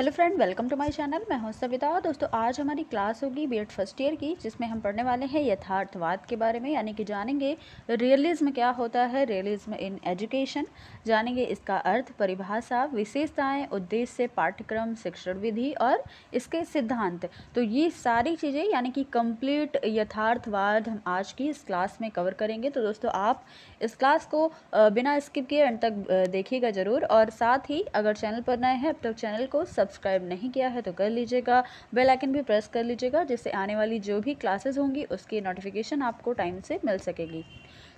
hello friend welcome to my channel मैं हूं सविता दोस्तों आज हमारी क्लास होगी बीएड फर्स्ट ईयर की जिसमें हम पढ़ने वाले हैं यथार्थवाद के बारे में यानी कि जानेंगे रियलिज्म क्या होता है रियलिज्म इन एजुकेशन जानेंगे इसका अर्थ परिभाषा विशेषताएं उद्देश्य पाठ्यक्रम शिक्षण विधि और इसके सिद्धांत तो ये सारी चीज़ें यानी कि कम्प्लीट यथार्थवाद हम आज की इस क्लास में कवर करेंगे तो दोस्तों आप इस क्लास को बिना स्किप किए एंड तक देखिएगा ज़रूर और साथ ही अगर चैनल पर नए हैं अब तक चैनल को सब सब्सक्राइब नहीं किया है तो कर लीजिएगा बेल आइकन भी प्रेस कर लीजिएगा जिससे आने वाली जो भी क्लासेस होंगी उसकी नोटिफिकेशन आपको टाइम से मिल सकेगी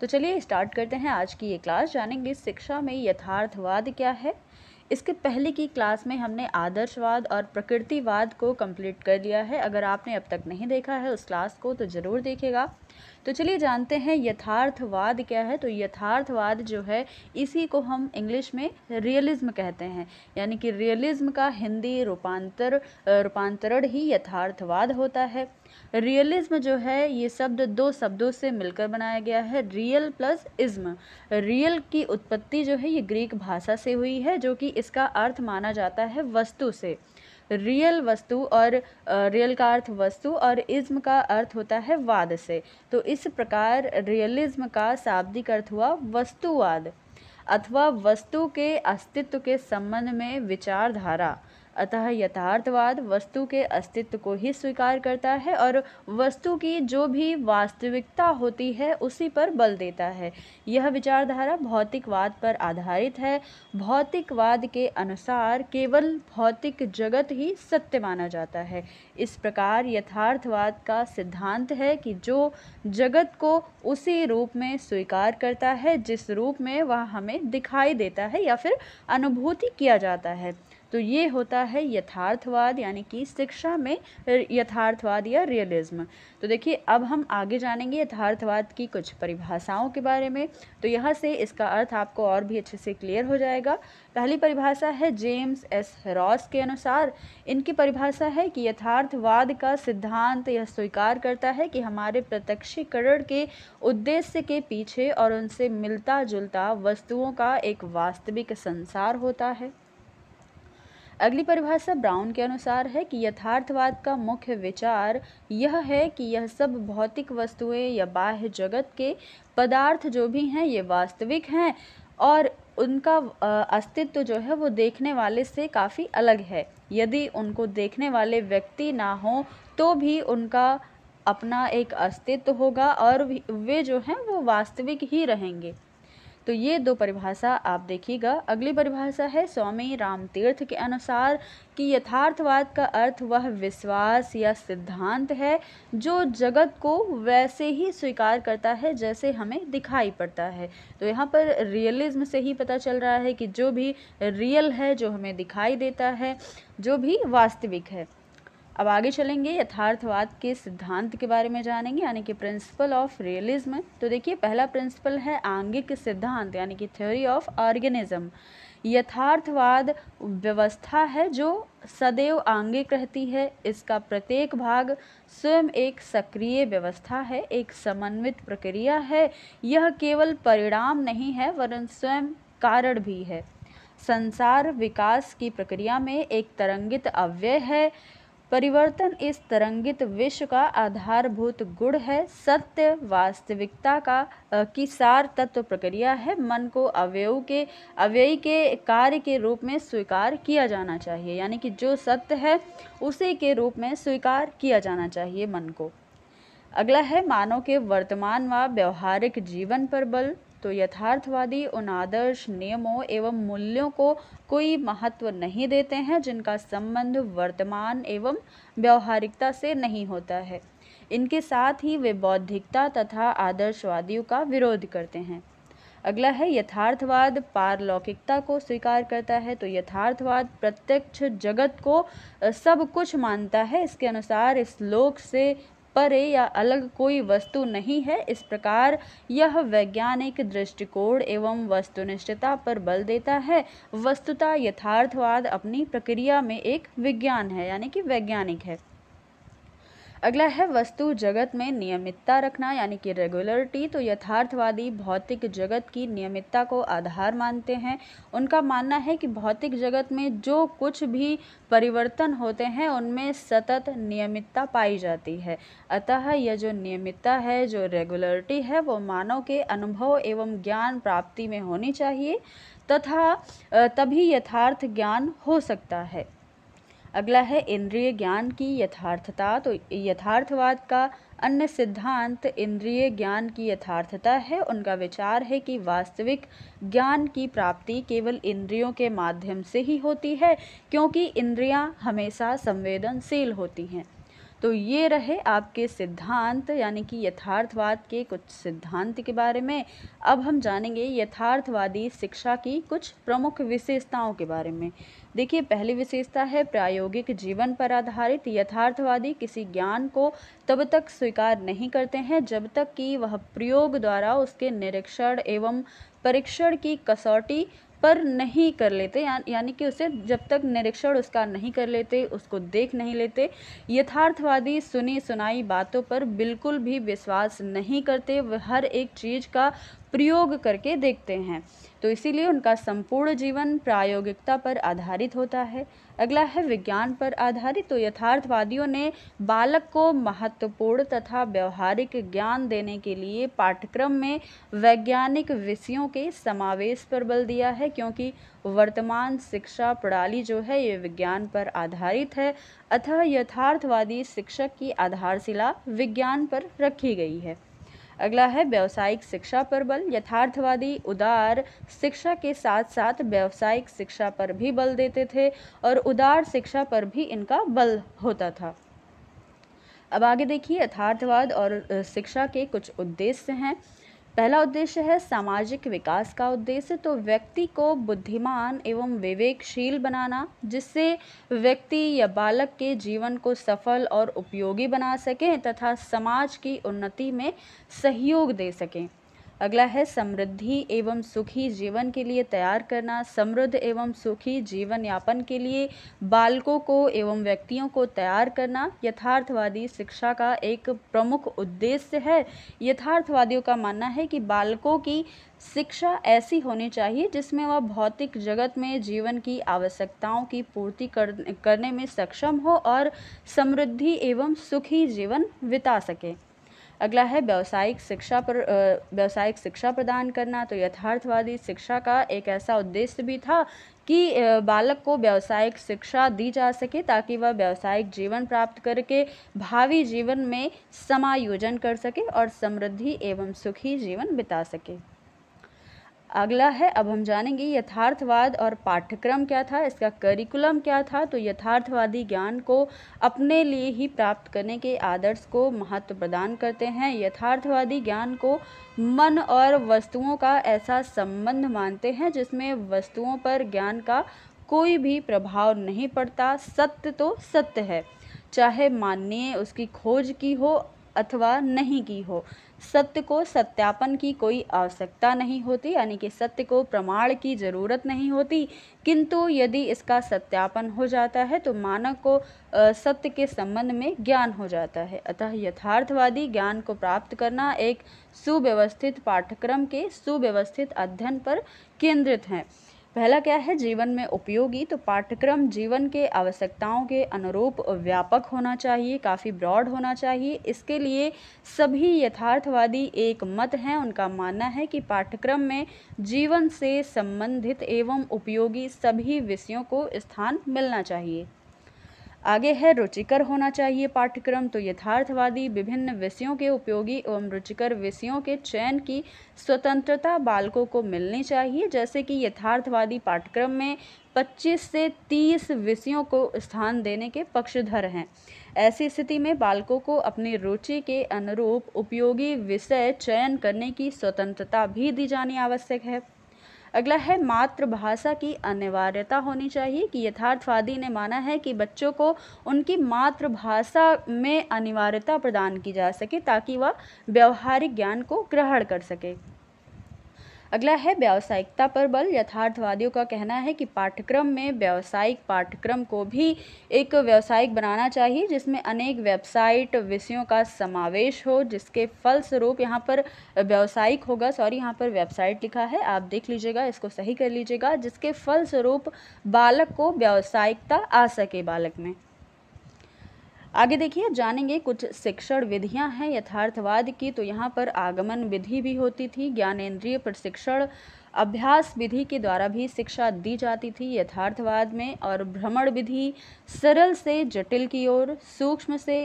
तो चलिए स्टार्ट करते हैं आज की ये क्लास जानेंगे शिक्षा में यथार्थवाद क्या है इसके पहले की क्लास में हमने आदर्शवाद और प्रकृतिवाद को कंप्लीट कर लिया है अगर आपने अब तक नहीं देखा है उस क्लास को तो ज़रूर देखेगा तो चलिए जानते हैं यथार्थवाद क्या है तो यथार्थवाद जो है इसी को हम इंग्लिश में रियलिज्म कहते हैं यानी कि रियलिज्म का हिंदी रूपांतर रूपांतरण ही यथार्थवाद होता है रियलिज्म जो है ये शब्द दो शब्दों से मिलकर बनाया गया है रियल प्लस इज्म रियल की उत्पत्ति जो है ये ग्रीक भाषा से हुई है जो कि इसका अर्थ माना जाता है वस्तु से रियल वस्तु और रियल का अर्थ वस्तु और इज्म का अर्थ होता है वाद से तो इस प्रकार रियलिज्म का शाब्दिक अर्थ हुआ वस्तुवाद अथवा वस्तु के अस्तित्व के संबंध में विचारधारा अतः यथार्थवाद वस्तु के अस्तित्व को ही स्वीकार करता है और वस्तु की जो भी वास्तविकता होती है उसी पर बल देता है यह विचारधारा भौतिकवाद पर आधारित है भौतिकवाद के अनुसार केवल भौतिक जगत ही सत्य माना जाता है इस प्रकार यथार्थवाद का सिद्धांत है कि जो जगत को उसी रूप में स्वीकार करता है जिस रूप में वह हमें दिखाई देता है या फिर अनुभूति किया जाता है तो ये होता है यथार्थवाद यानी कि शिक्षा में यथार्थवाद या रियलिज्म तो देखिए अब हम आगे जानेंगे यथार्थवाद की कुछ परिभाषाओं के बारे में तो यहाँ से इसका अर्थ आपको और भी अच्छे से क्लियर हो जाएगा पहली परिभाषा है जेम्स एस रॉस के अनुसार इनकी परिभाषा है कि यथार्थवाद का सिद्धांत यह स्वीकार करता है कि हमारे प्रत्यक्षीकरण के उद्देश्य के पीछे और उनसे मिलता जुलता वस्तुओं का एक वास्तविक संसार होता है अगली परिभाषा ब्राउन के अनुसार है कि यथार्थवाद का मुख्य विचार यह है कि यह सब भौतिक वस्तुएं या बाह्य जगत के पदार्थ जो भी हैं ये वास्तविक हैं और उनका अस्तित्व जो है वो देखने वाले से काफ़ी अलग है यदि उनको देखने वाले व्यक्ति ना हो तो भी उनका अपना एक अस्तित्व होगा और वे जो हैं वो वास्तविक ही रहेंगे तो ये दो परिभाषा आप देखिएगा अगली परिभाषा है स्वामी रामतीर्थ के अनुसार कि यथार्थवाद का अर्थ वह विश्वास या सिद्धांत है जो जगत को वैसे ही स्वीकार करता है जैसे हमें दिखाई पड़ता है तो यहाँ पर रियलिज्म से ही पता चल रहा है कि जो भी रियल है जो हमें दिखाई देता है जो भी वास्तविक है अब आगे चलेंगे यथार्थवाद के सिद्धांत के बारे में जानेंगे यानी कि प्रिंसिपल ऑफ रियलिज्म तो देखिए पहला प्रिंसिपल है आंगिक सिद्धांत यानी कि थ्योरी ऑफ ऑर्गेनिज्म यथार्थवाद व्यवस्था है जो सदैव आंगिक रहती है इसका प्रत्येक भाग स्वयं एक सक्रिय व्यवस्था है एक समन्वित प्रक्रिया है यह केवल परिणाम नहीं है वरन स्वयं कारण भी है संसार विकास की प्रक्रिया में एक तरंगित अव्यय है परिवर्तन इस तरंगित विश्व का आधारभूत गुण है सत्य वास्तविकता का की सार तत्व प्रक्रिया है मन को अवयव के अव्ययी के कार्य के रूप में स्वीकार किया जाना चाहिए यानी कि जो सत्य है उसी के रूप में स्वीकार किया जाना चाहिए मन को अगला है मानव के वर्तमान व व्यवहारिक जीवन पर बल तो यथार्थवादी उन आदर्श नियमों एवं मूल्यों को कोई महत्व नहीं देते हैं जिनका संबंध वर्तमान एवं व्यवहारिकता से नहीं होता है इनके साथ ही वे बौद्धिकता तथा आदर्शवादियों का विरोध करते हैं अगला है यथार्थवाद पारलौकिकता को स्वीकार करता है तो यथार्थवाद प्रत्यक्ष जगत को सब कुछ मानता है इसके अनुसार इस लोक से परे या अलग कोई वस्तु नहीं है इस प्रकार यह वैज्ञानिक दृष्टिकोण एवं वस्तुनिष्ठता पर बल देता है वस्तुता यथार्थवाद अपनी प्रक्रिया में एक विज्ञान है यानी कि वैज्ञानिक है अगला है वस्तु जगत में नियमितता रखना यानी कि रेगुलरिटी तो यथार्थवादी भौतिक जगत की नियमितता को आधार मानते हैं उनका मानना है कि भौतिक जगत में जो कुछ भी परिवर्तन होते हैं उनमें सतत नियमितता पाई जाती है अतः यह जो नियमितता है जो रेगुलरिटी है वो मानव के अनुभव एवं ज्ञान प्राप्ति में होनी चाहिए तथा तभी यथार्थ ज्ञान हो सकता है अगला है इंद्रिय ज्ञान की यथार्थता तो यथार्थवाद का अन्य सिद्धांत इंद्रिय ज्ञान की यथार्थता है उनका विचार है कि वास्तविक ज्ञान की प्राप्ति केवल इंद्रियों के माध्यम से ही होती है क्योंकि इंद्रियां हमेशा संवेदनशील होती हैं तो ये रहे आपके सिद्धांत यानी कि यथार्थवाद के कुछ सिद्धांत के बारे में अब हम जानेंगे यथार्थवादी शिक्षा की कुछ प्रमुख विशेषताओं के बारे में देखिए पहली विशेषता है प्रायोगिक जीवन पर आधारित यथार्थवादी किसी ज्ञान को तब तक स्वीकार नहीं करते हैं जब तक कि वह प्रयोग द्वारा उसके निरीक्षण एवं परीक्षण की कसौटी पर नहीं कर लेते या, यानी कि उसे जब तक निरीक्षण उसका नहीं कर लेते उसको देख नहीं लेते यथार्थवादी सुनी सुनाई बातों पर बिल्कुल भी विश्वास नहीं करते हर एक चीज़ का प्रयोग करके देखते हैं तो इसीलिए उनका संपूर्ण जीवन प्रायोगिकता पर आधारित होता है अगला है विज्ञान पर आधारित तो यथार्थवादियों ने बालक को महत्वपूर्ण तथा व्यवहारिक ज्ञान देने के लिए पाठ्यक्रम में वैज्ञानिक विषयों के समावेश पर बल दिया है क्योंकि वर्तमान शिक्षा प्रणाली जो है ये विज्ञान पर आधारित है अतः यथार्थवादी शिक्षक की आधारशिला विज्ञान पर रखी गई है अगला है व्यावसायिक शिक्षा पर बल यथार्थवादी उदार शिक्षा के साथ साथ व्यावसायिक शिक्षा पर भी बल देते थे और उदार शिक्षा पर भी इनका बल होता था अब आगे देखिए यथार्थवाद और शिक्षा के कुछ उद्देश्य हैं पहला उद्देश्य है सामाजिक विकास का उद्देश्य तो व्यक्ति को बुद्धिमान एवं विवेकशील बनाना जिससे व्यक्ति या बालक के जीवन को सफल और उपयोगी बना सकें तथा समाज की उन्नति में सहयोग दे सकें अगला है समृद्धि एवं सुखी जीवन के लिए तैयार करना समृद्ध एवं सुखी जीवन यापन के लिए बालकों को एवं व्यक्तियों को तैयार करना यथार्थवादी शिक्षा का एक प्रमुख उद्देश्य है यथार्थवादियों का मानना है कि बालकों की शिक्षा ऐसी होनी चाहिए जिसमें वह भौतिक जगत में जीवन की आवश्यकताओं की पूर्ति कर, करने में सक्षम हो और समृद्धि एवं सुखी जीवन बिता सके अगला है व्यावसायिक शिक्षा पर व्यावसायिक शिक्षा प्रदान करना तो यथार्थवादी शिक्षा का एक ऐसा उद्देश्य भी था कि बालक को व्यावसायिक शिक्षा दी जा सके ताकि वह व्यावसायिक जीवन प्राप्त करके भावी जीवन में समायोजन कर सके और समृद्धि एवं सुखी जीवन बिता सके अगला है अब हम जानेंगे यथार्थवाद और पाठ्यक्रम क्या था इसका करिकुलम क्या था तो यथार्थवादी ज्ञान को अपने लिए ही प्राप्त करने के आदर्श को महत्व प्रदान करते हैं यथार्थवादी ज्ञान को मन और वस्तुओं का ऐसा संबंध मानते हैं जिसमें वस्तुओं पर ज्ञान का कोई भी प्रभाव नहीं पड़ता सत्य तो सत्य है चाहे माननीय उसकी खोज की हो अथवा नहीं की हो सत्य को सत्यापन की कोई आवश्यकता नहीं होती यानी कि सत्य को प्रमाण की जरूरत नहीं होती किंतु यदि इसका सत्यापन हो जाता है तो मानव को सत्य के संबंध में ज्ञान हो जाता है अतः यथार्थवादी ज्ञान को प्राप्त करना एक सुव्यवस्थित पाठ्यक्रम के सुव्यवस्थित अध्ययन पर केंद्रित है पहला क्या है जीवन में उपयोगी तो पाठ्यक्रम जीवन के आवश्यकताओं के अनुरूप व्यापक होना चाहिए काफ़ी ब्रॉड होना चाहिए इसके लिए सभी यथार्थवादी एक मत हैं उनका मानना है कि पाठ्यक्रम में जीवन से संबंधित एवं उपयोगी सभी विषयों को स्थान मिलना चाहिए आगे है रुचिकर होना चाहिए पाठ्यक्रम तो यथार्थवादी विभिन्न विषयों के उपयोगी एवं रुचिकर विषयों के चयन की स्वतंत्रता बालकों को मिलनी चाहिए जैसे कि यथार्थवादी पाठ्यक्रम में 25 से 30 विषयों को स्थान देने के पक्षधर हैं ऐसी स्थिति में बालकों को अपनी रुचि के अनुरूप उपयोगी विषय चयन करने की स्वतंत्रता भी दी जानी आवश्यक है अगला है मातृभाषा की अनिवार्यता होनी चाहिए कि यथार्थवादी ने माना है कि बच्चों को उनकी मातृभाषा में अनिवार्यता प्रदान की जा सके ताकि वह व्यवहारिक ज्ञान को ग्रहण कर सके अगला है व्यावसायिकता पर बल यथार्थवादियों का कहना है कि पाठ्यक्रम में व्यावसायिक पाठ्यक्रम को भी एक व्यावसायिक बनाना चाहिए जिसमें अनेक वेबसाइट विषयों का समावेश हो जिसके फलस्वरूप यहाँ पर व्यावसायिक होगा सॉरी यहाँ पर वेबसाइट लिखा है आप देख लीजिएगा इसको सही कर लीजिएगा जिसके फलस्वरूप बालक को व्यावसायिकता आ सके बालक में आगे देखिए जानेंगे कुछ शिक्षण विधियां हैं यथार्थवाद की तो यहाँ पर आगमन विधि भी होती थी ज्ञानेन्द्रिय प्रशिक्षण अभ्यास विधि के द्वारा भी शिक्षा दी जाती थी यथार्थवाद में और भ्रमण विधि सरल से जटिल की ओर सूक्ष्म से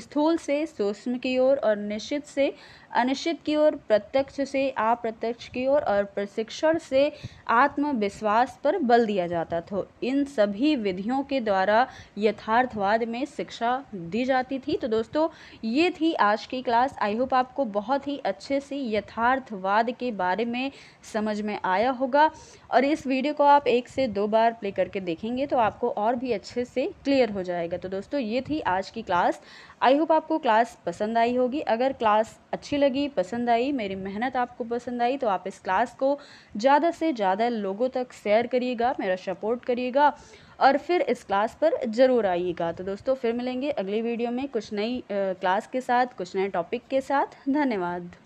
स्थूल से सूक्ष्म की ओर और, निश्चित से अनिश्चित की ओर प्रत्यक्ष से अप्रत्यक्ष की ओर और, और प्रशिक्षण से आत्मविश्वास पर बल दिया जाता था इन सभी विधियों के द्वारा यथार्थवाद में शिक्षा दी जाती थी तो दोस्तों ये थी आज की क्लास आई होप आपको बहुत ही अच्छे से यथार्थवाद के बारे में समझ में आया होगा और इस वीडियो को आप एक से दो बार प्ले करके देखेंगे तो आपको और भी अच्छे से क्लियर हो जाएगा तो दोस्तों ये थी आज की क्लास आई होप आपको क्लास पसंद आई होगी अगर क्लास अच्छी लगी पसंद आई मेरी मेहनत आपको पसंद आई तो आप इस क्लास को ज़्यादा से ज़्यादा लोगों तक शेयर करिएगा मेरा सपोर्ट करिएगा और फिर इस क्लास पर ज़रूर आइएगा तो दोस्तों फिर मिलेंगे अगली वीडियो में कुछ नई क्लास के साथ कुछ नए टॉपिक के साथ धन्यवाद